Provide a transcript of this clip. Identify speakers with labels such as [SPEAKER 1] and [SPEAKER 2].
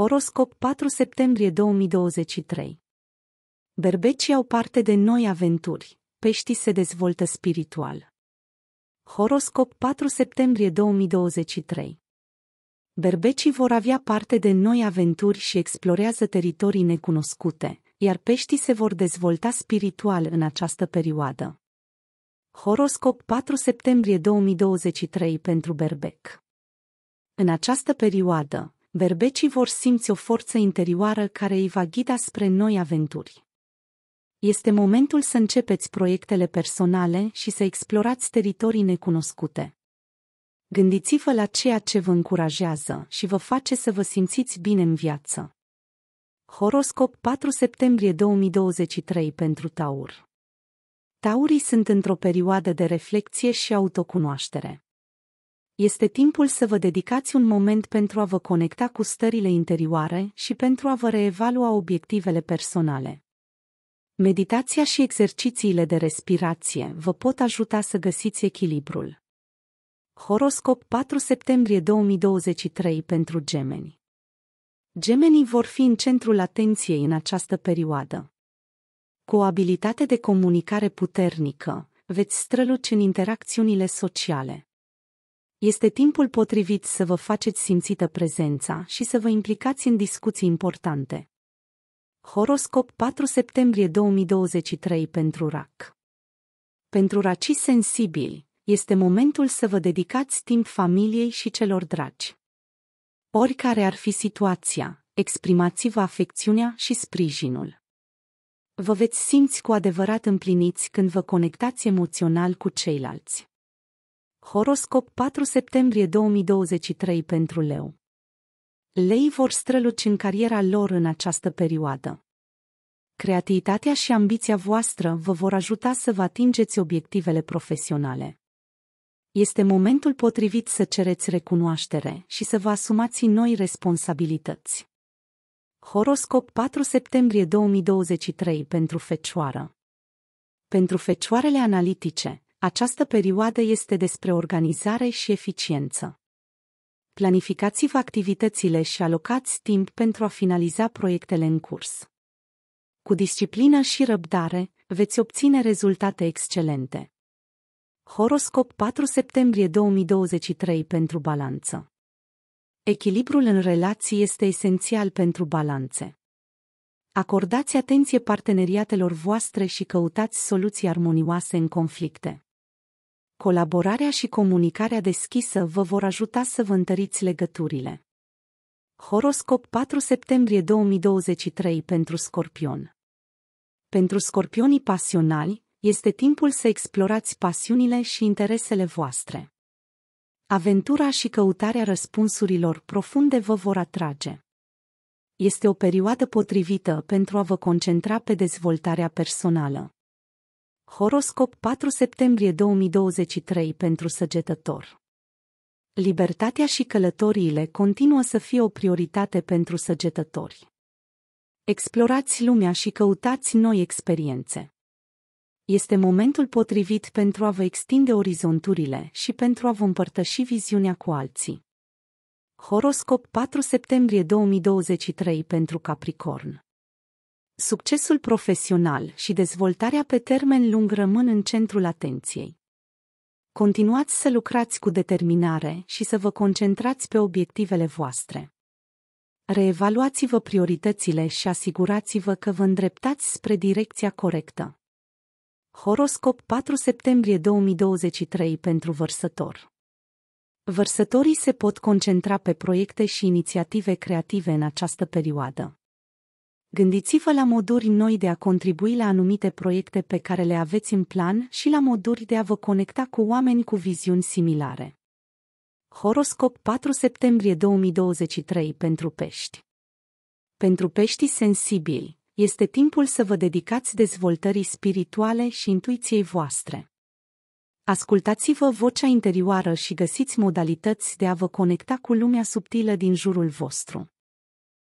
[SPEAKER 1] Horoscop 4 septembrie 2023 Berbecii au parte de noi aventuri, peștii se dezvoltă spiritual. Horoscop 4 septembrie 2023 Berbecii vor avea parte de noi aventuri și explorează teritorii necunoscute, iar peștii se vor dezvolta spiritual în această perioadă. Horoscop 4 septembrie 2023 pentru Berbec În această perioadă, berbecii vor simți o forță interioară care îi va ghida spre noi aventuri. Este momentul să începeți proiectele personale și să explorați teritorii necunoscute. Gândiți-vă la ceea ce vă încurajează și vă face să vă simțiți bine în viață. Horoscop 4 septembrie 2023 pentru Taur Taurii sunt într-o perioadă de reflexie și autocunoaștere. Este timpul să vă dedicați un moment pentru a vă conecta cu stările interioare și pentru a vă reevalua obiectivele personale. Meditația și exercițiile de respirație vă pot ajuta să găsiți echilibrul. Horoscop 4 septembrie 2023 pentru gemeni. Gemenii vor fi în centrul atenției în această perioadă. Cu o abilitate de comunicare puternică, veți străluci în interacțiunile sociale. Este timpul potrivit să vă faceți simțită prezența și să vă implicați în discuții importante. Horoscop 4 septembrie 2023 pentru RAC Pentru raci sensibili, este momentul să vă dedicați timp familiei și celor dragi. Oricare ar fi situația, exprimați-vă afecțiunea și sprijinul. Vă veți simți cu adevărat împliniți când vă conectați emoțional cu ceilalți. Horoscop 4 septembrie 2023 pentru leu. Lei vor străluci în cariera lor în această perioadă. Creativitatea și ambiția voastră vă vor ajuta să vă atingeți obiectivele profesionale. Este momentul potrivit să cereți recunoaștere și să vă asumați noi responsabilități. Horoscop 4 septembrie 2023 pentru Fecioară Pentru fecioarele analitice, această perioadă este despre organizare și eficiență. Planificați-vă activitățile și alocați timp pentru a finaliza proiectele în curs. Cu disciplină și răbdare, veți obține rezultate excelente. Horoscop 4 septembrie 2023 pentru balanță. Echilibrul în relații este esențial pentru balanțe. Acordați atenție parteneriatelor voastre și căutați soluții armonioase în conflicte. Colaborarea și comunicarea deschisă vă vor ajuta să vă întăriți legăturile. Horoscop 4 septembrie 2023 pentru Scorpion. Pentru scorpionii pasionali, este timpul să explorați pasiunile și interesele voastre. Aventura și căutarea răspunsurilor profunde vă vor atrage. Este o perioadă potrivită pentru a vă concentra pe dezvoltarea personală. Horoscop 4 septembrie 2023 pentru săgetător. Libertatea și călătoriile continuă să fie o prioritate pentru săgetători. Explorați lumea și căutați noi experiențe. Este momentul potrivit pentru a vă extinde orizonturile și pentru a vă împărtăși viziunea cu alții. Horoscop 4 septembrie 2023 pentru Capricorn Succesul profesional și dezvoltarea pe termen lung rămân în centrul atenției. Continuați să lucrați cu determinare și să vă concentrați pe obiectivele voastre. Reevaluați-vă prioritățile și asigurați-vă că vă îndreptați spre direcția corectă. Horoscop 4 septembrie 2023 pentru vărsător. Vărsătorii se pot concentra pe proiecte și inițiative creative în această perioadă. Gândiți-vă la moduri noi de a contribui la anumite proiecte pe care le aveți în plan și la moduri de a vă conecta cu oameni cu viziuni similare. Horoscop 4 septembrie 2023 pentru pești. Pentru peștii sensibili, este timpul să vă dedicați dezvoltării spirituale și intuiției voastre. Ascultați-vă vocea interioară și găsiți modalități de a vă conecta cu lumea subtilă din jurul vostru.